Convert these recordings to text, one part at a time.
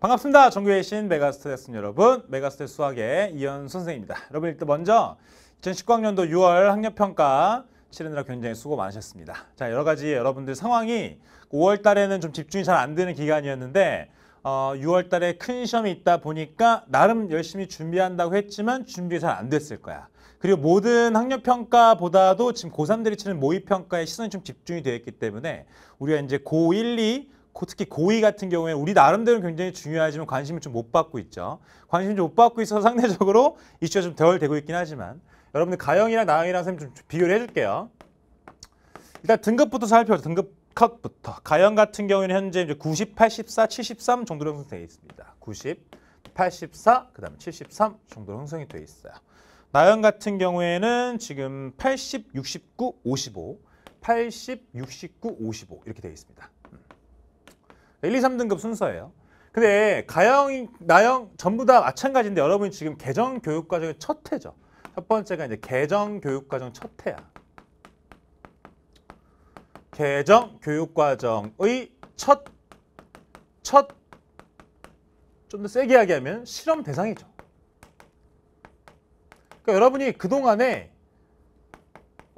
반갑습니다. 전교의 신 메가스테스 여러분, 메가스테스 수학의 이현 선생입니다. 여러분 일단 먼저 2019학년도 6월 학력평가 치르느라 굉장히 수고 많으셨습니다. 자 여러 가지 여러분들 상황이 5월 달에는 좀 집중이 잘 안 되는 기간이었는데 어, 6월 달에 큰 시험이 있다 보니까 나름 열심히 준비한다고 했지만 준비 잘 안 됐을 거야. 그리고 모든 학력평가보다도 지금 고3들이 치는 모의평가에 시선이 좀 집중이 되어 있기 때문에 우리가 이제 고1, 2 특히 고위 같은 경우에 우리 나름대로 굉장히 중요하지만 관심을 좀 못 받고 있죠. 관심 좀못 받고 있어서 상대적으로 이슈가 좀덜 되고 있긴 하지만 여러분들 가영이랑 나영이랑 선생님 좀 비교를 해줄게요. 일단 등급부터 살펴보죠. 등급 컷부터. 가영 같은 경우는 에 현재 이제 90, 84, 73 정도로 형성되어 있습니다. 90, 84, 그 다음에 73 정도로 형성이 되어 있어요. 나영 같은 경우에는 지금 80, 69, 55, 80, 69, 55 이렇게 되어 있습니다. 1, 2, 3등급 순서예요. 근데 가형, 나형 전부 다 마찬가지인데 여러분이 지금 개정 교육 과정의 첫 해죠. 첫 번째가 이제 개정 교육 과정 첫 해야. 개정 교육 과정의 첫 첫 좀 더 세게 하게 하면 실험 대상이죠. 그러니까 여러분이 그동안에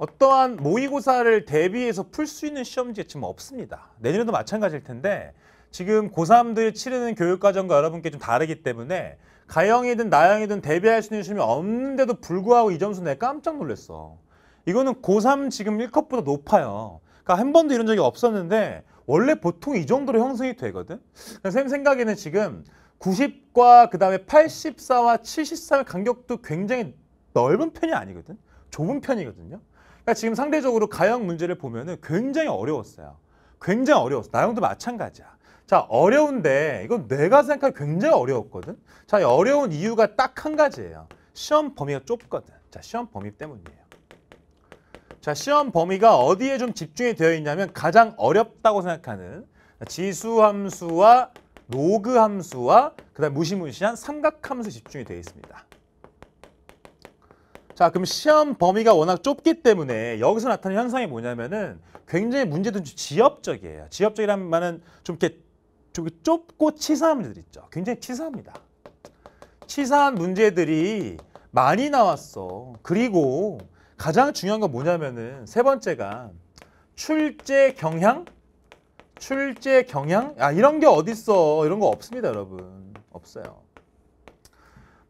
어떠한 모의고사를 대비해서 풀 수 있는 시험지가 지금 없습니다. 내년에도 마찬가지일 텐데 지금 고3들 치르는 교육과정과 여러분께 좀 다르기 때문에 가형이든 나형이든 대비할 수 있는 시험이 없는데도 불구하고 이 점수 내가 깜짝 놀랐어. 이거는 고3 지금 1컵보다 높아요. 그러니까 한 번도 이런 적이 없었는데 원래 보통 이 정도로 형성이 되거든. 선 생각에는 님생 지금 90과 그다음에 84와 74의 간격도 굉장히 넓은 편이 아니거든. 좁은 편이거든요. 그러니까 지금 상대적으로 가형 문제를 보면은 굉장히 어려웠어요. 굉장히 어려웠어. 나형도 마찬가지야. 자, 어려운데 이건 내가 생각하기 굉장히 어려웠거든. 자, 어려운 이유가 딱 한 가지예요. 시험 범위가 좁거든. 자, 시험 범위 때문이에요. 자, 시험 범위가 어디에 좀 집중이 되어 있냐면 가장 어렵다고 생각하는 지수함수와 로그함수와 그다음 무시무시한 삼각함수 집중이 되어 있습니다. 자, 그럼 시험 범위가 워낙 좁기 때문에 여기서 나타나는 현상이 뭐냐면은 굉장히 문제도 좀 지엽적이에요. 지엽적이라는 말은 좀 이렇게 좁고 치사한 문제들 있죠. 굉장히 치사합니다. 치사한 문제들이 많이 나왔어. 그리고 가장 중요한 건 뭐냐면은 세 번째가 출제 경향? 출제 경향? 아, 이런 게 어딨어. 이런 거 없습니다, 여러분. 없어요.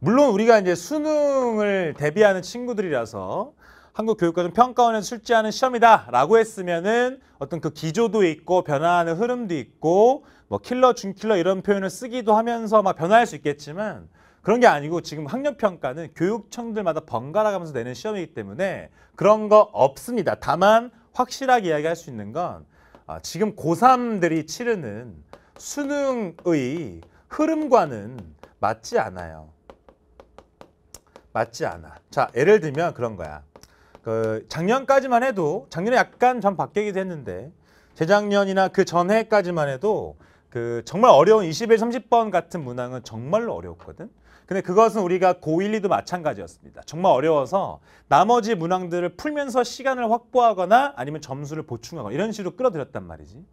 물론 우리가 이제 수능을 대비하는 친구들이라서 한국 교육과정 평가원에서 출제하는 시험이다라고 했으면은 어떤 그 기조도 있고 변화하는 흐름도 있고 뭐 킬러 중킬러 이런 표현을 쓰기도 하면서 막 변화할 수 있겠지만 그런 게 아니고 지금 학력 평가는 교육청들마다 번갈아 가면서 내는 시험이기 때문에 그런 거 없습니다. 다만 확실하게 이야기할 수 있는 건 아, 지금 고3들이 치르는 수능의 흐름과는 맞지 않아요. 맞지 않아. 자, 예를 들면 그런 거야. 그 작년까지만 해도 작년에 약간 좀 바뀌기도 했는데 재작년이나 그 전해까지만 해도 그 정말 어려운 21, 0 30번 같은 문항은 정말로 어려웠거든. 근데 그것은 우리가 고1, 2도 마찬가지였습니다. 정말 어려워서 나머지 문항들을 풀면서 시간을 확보하거나 아니면 점수를 보충하거나 이런 식으로 끌어들였단 말이지.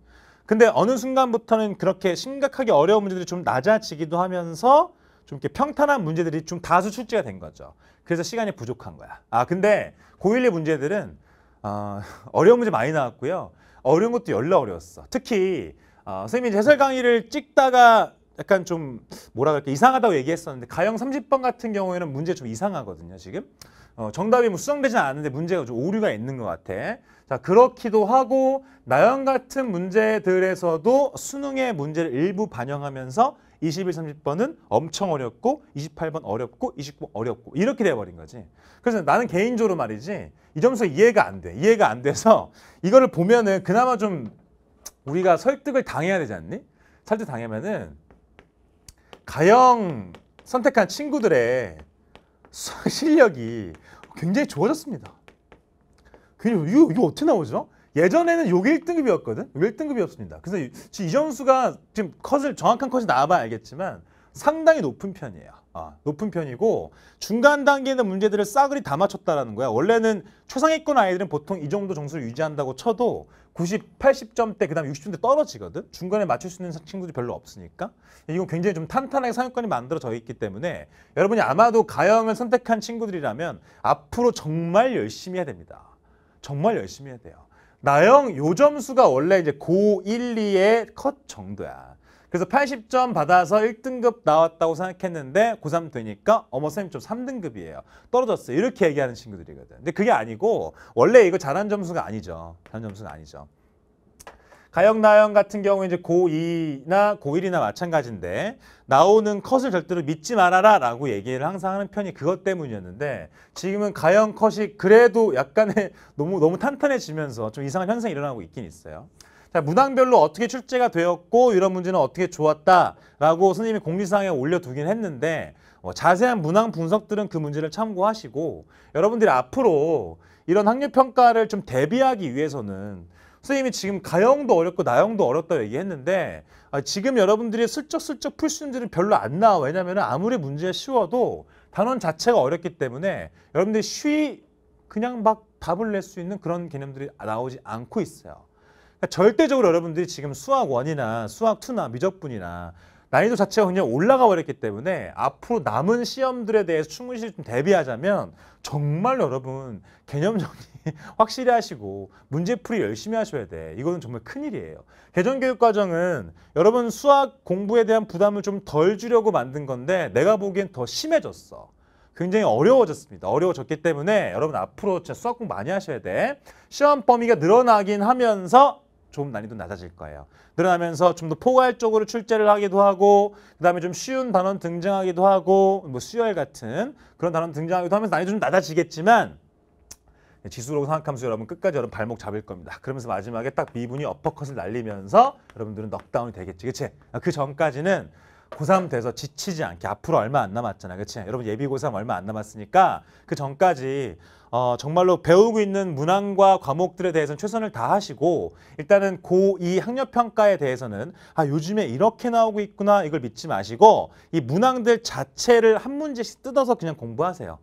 근데 어느 순간부터는 그렇게 심각하게 어려운 문제들이 좀 낮아지기도 하면서 좀 이렇게 평탄한 문제들이 좀 다수 출제가 된 거죠. 그래서 시간이 부족한 거야. 아 근데 고1의 문제들은 어, 어려운 문제 많이 나왔고요. 어려운 것도 열나 어려웠어. 특히 어, 선생님이 해설 강의를 찍다가 약간 좀 뭐라 그럴까 이상하다고 얘기했었는데 가형 30번 같은 경우에는 문제 좀 이상하거든요 지금 어, 정답이 뭐 수정되진 않는데 문제가 좀 오류가 있는 것 같아. 자 그렇기도 하고 나연 같은 문제들에서도 수능의 문제를 일부 반영하면서 21, 30번은 엄청 어렵고 28번 어렵고 29번 어렵고 이렇게 돼버린 거지. 그래서 나는 개인적으로 말이지 이 점수 이해가 안 돼. 이해가 안 돼서 이거를 보면은 그나마 좀 우리가 설득을 당해야 되지 않니? 설득 당하면은 가영 선택한 친구들의 실력이 굉장히 좋아졌습니다. 굉장히, 이거, 이거 어떻게 나오죠? 예전에는 요게 1등급이었거든? 1등급이었습니다. 그래서 지이 점수가 지금 컷을 정확한 컷이 나와봐야 알겠지만 상당히 높은 편이에요. 아, 높은 편이고 중간 단계는 문제들을 싸그리 다 맞췄다라는 거야. 원래는 초상위권 아이들은 보통 이 정도 점수를 유지한다고 쳐도 90, 80점대 그다음에 60점대 떨어지거든. 중간에 맞출 수 있는 친구들이 별로 없으니까. 이건 굉장히 좀 탄탄하게 상위권이 만들어져 있기 때문에 여러분이 아마도 가형을 선택한 친구들이라면 앞으로 정말 열심히 해야 됩니다. 정말 열심히 해야 돼요. 나영 요 점수가 원래 이제 고 1, 2의 컷 정도야. 그래서 80점 받아서 1등급 나왔다고 생각했는데 고3 되니까 어머 선생님 좀 3등급이에요. 떨어졌어요. 이렇게 얘기하는 친구들이거든. 근데 그게 아니고 원래 이거 잘한 점수가 아니죠. 잘한 점수가 아니죠. 가영, 나영 같은 경우 이제 고2나 고1이나 마찬가지인데 나오는 컷을 절대로 믿지 말아라 라고 얘기를 항상 하는 편이 그것 때문이었는데 지금은 가영 컷이 그래도 약간의 너무, 너무 탄탄해지면서 좀 이상한 현상이 일어나고 있긴 있어요. 자, 문항별로 어떻게 출제가 되었고 이런 문제는 어떻게 좋았다라고 선생님이 공지사항에 올려두긴 했는데 어, 자세한 문항 분석들은 그 문제를 참고하시고 여러분들이 앞으로 이런 학력평가를 좀 대비하기 위해서는 선생님이 지금 가형도 어렵고 나형도 어렵다고 얘기했는데 아, 지금 여러분들이 슬쩍슬쩍 풀 수 있는 문제는 별로 안 나와 왜냐면 아무리 문제가 쉬워도 단원 자체가 어렵기 때문에 여러분들이 쉬 그냥 막 답을 낼 수 있는 그런 개념들이 나오지 않고 있어요. 그러니까 절대적으로 여러분들이 지금 수학 1이나 수학 2나 미적분이나 난이도 자체가 그냥 올라가 버렸기 때문에 앞으로 남은 시험들에 대해서 충분히 좀 대비하자면 정말 여러분 개념 정리 확실히 하시고 문제풀이 열심히 하셔야 돼. 이거는 정말 큰일이에요. 개정교육과정은 여러분 수학 공부에 대한 부담을 좀 덜 주려고 만든 건데 내가 보기엔 더 심해졌어. 굉장히 어려워졌습니다. 어려워졌기 때문에 여러분 앞으로 진짜 수학 공부 많이 하셔야 돼. 시험 범위가 늘어나긴 하면서 좀 난이도 낮아질 거예요. 늘어나면서 좀 더 포괄적으로 출제를 하기도 하고 그다음에 좀 쉬운 단원 등장하기도 하고 뭐 수열 같은 그런 단원 등장하기도 하면서 난이도 좀 낮아지겠지만 네, 지수로 상악함수 여러분 끝까지 여러분 발목 잡을 겁니다. 그러면서 마지막에 딱 미분이 어퍼컷을 날리면서 여러분들은 넉다운이 되겠지, 그치? 아, 그 전까지는 고3 돼서 지치지 않게 앞으로 얼마 안 남았잖아. 그렇지 여러분 예비 고3 얼마 안 남았으니까 그 전까지 어, 정말로 배우고 있는 문항과 과목들에 대해서는 최선을 다하시고 일단은 고2 학력평가에 대해서는 아 요즘에 이렇게 나오고 있구나 이걸 믿지 마시고 이 문항들 자체를 한 문제씩 뜯어서 그냥 공부하세요.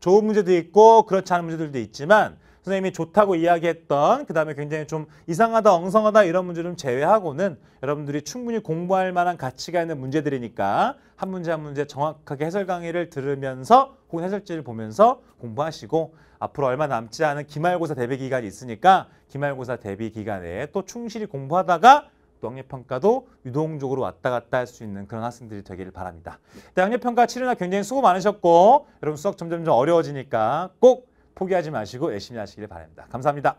좋은 문제도 있고 그렇지 않은 문제들도 있지만 선생님이 좋다고 이야기했던 그 다음에 굉장히 좀 이상하다 엉성하다 이런 문제 를 제외하고는 여러분들이 충분히 공부할 만한 가치가 있는 문제들이니까 한 문제 한 문제 정확하게 해설 강의를 들으면서 혹은 해설지를 보면서 공부하시고 앞으로 얼마 남지 않은 기말고사 대비 기간이 있으니까 기말고사 대비 기간에 또 충실히 공부하다가 또 학력평가도 유동적으로 왔다 갔다 할 수 있는 그런 학생들이 되기를 바랍니다. 네, 학력평가 치르나 굉장히 수고 많으셨고 여러분 수학 점점점 어려워지니까 꼭 포기하지 마시고 열심히 하시길 바랍니다. 감사합니다.